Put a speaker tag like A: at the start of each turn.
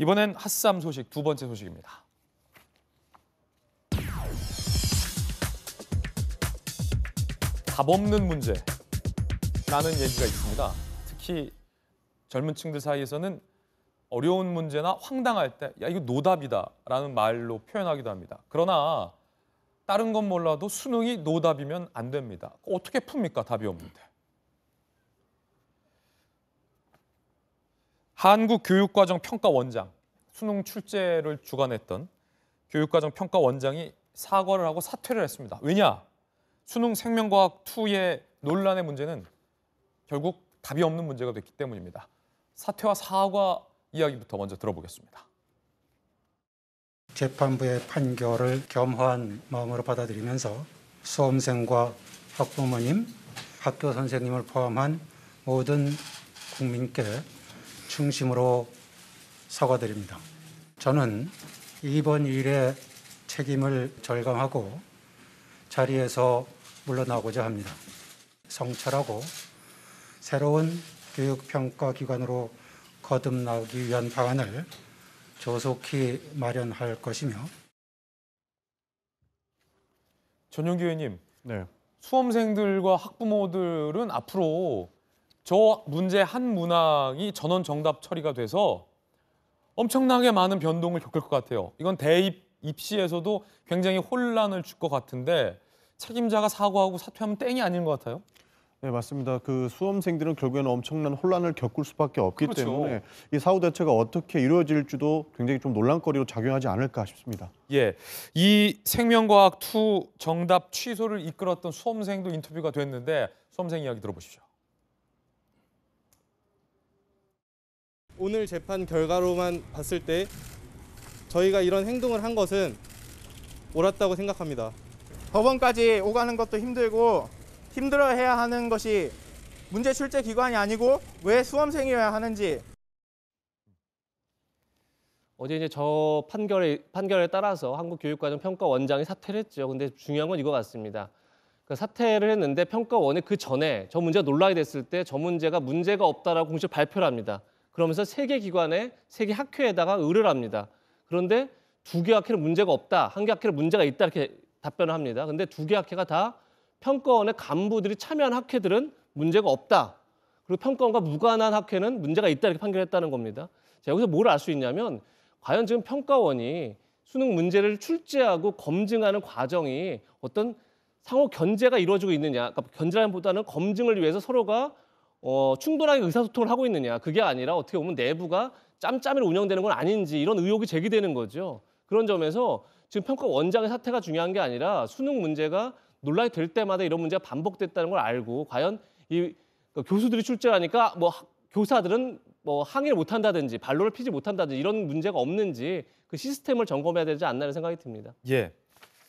A: 이번엔 핫쌈 소식 두 번째 소식입니다. 답 없는 문제라는 얘기가 있습니다. 특히 젊은 층들 사이에서는 어려운 문제나 황당할 때 야 이거 노답이다라는 말로 표현하기도 합니다. 그러나 다른 건 몰라도 수능이 노답이면 안 됩니다. 어떻게 풉니까 답이 없는데. 한국교육과정평가원장 수능 출제를 주관했던 교육과정 평가 원장이 사과를 하고 사퇴를 했습니다. 왜냐? 수능 생명과학 2의 논란의 문제는 결국 답이 없는 문제가 됐기 때문입니다. 사퇴와 사과 이야기부터 먼저 들어보겠습니다.
B: 재판부의 판결을 겸허한 마음으로 받아들이면서 수험생과 학부모님, 학교 선생님을 포함한 모든 국민께 중심으로 사과드립니다. 저는 이번 일에 책임을 절감하고 자리에서 물러나고자 합니다. 성찰하고 새로운 교육평가기관으로 거듭나기 위한 방안을 조속히 마련할 것이며
A: 전용기 의원님, 네. 수험생들과 학부모들은 앞으로 저 문제 한 문항이 전원 정답 처리가 돼서 엄청나게 많은 변동을 겪을 것 같아요. 이건 대입 입시에서도 굉장히 혼란을 줄 것 같은데 책임자가 사과하고 사퇴하면 땡이 아닌 것 같아요. 네 맞습니다. 그 수험생들은 결국에는 엄청난 혼란을 겪을 수밖에 없기 그렇죠. 때문에 이 사후 대처가 어떻게 이루어질지도 굉장히 좀 논란거리로 작용하지 않을까 싶습니다. 예, 이 생명과학 2 정답 취소를 이끌었던 수험생도 인터뷰가 됐는데 수험생 이야기 들어보시죠.
C: 오늘 재판 결과로만 봤을 때 저희가 이런 행동을 한 것은 옳았다고 생각합니다.
A: 법원까지 오가는 것도 힘들고 힘들어해야 하는 것이 문제 출제 기관이 아니고 왜 수험생이어야 하는지
C: 어제 이제 저 판결에 판결에 따라서 한국교육과정 평가 원장이 사퇴를 했죠. 근데 중요한 건 이거 같습니다. 그 사퇴를 했는데 평가원이 그 전에 저 문제가 논란이 됐을 때 저 문제가 문제가 없다라고 공식 발표를 합니다. 그러면서 세계 기관에 세계 학회에다가 의뢰를 합니다. 그런데 두 개 학회는 문제가 없다. 한 개 학회는 문제가 있다 이렇게 답변을 합니다. 근데 두 개 학회가 다 평가원의 간부들이 참여한 학회들은 문제가 없다. 그리고 평가원과 무관한 학회는 문제가 있다 이렇게 판결했다는 겁니다. 자, 여기서 뭘 알 수 있냐면 과연 지금 평가원이 수능 문제를 출제하고 검증하는 과정이 어떤 상호 견제가 이루어지고 있느냐. 그러니까 견제라기보다는 검증을 위해서 서로가 어, 충분하게 의사소통을 하고 있느냐 그게 아니라 어떻게 보면 내부가 짬짬이 운영되는 건 아닌지 이런 의혹이 제기되는 거죠. 그런 점에서 지금 평가 원장의 사태가 중요한 게 아니라 수능 문제가 논란이 될 때마다 이런 문제가 반복됐다는 걸 알고 과연 이 그 교수들이 출제하니까 뭐 교사들은 뭐 항의를 못 한다든지 반론을 피지 못한다든지 이런 문제가 없는지 그 시스템을 점검해야 되지 않나라 생각이 듭니다.
A: 예.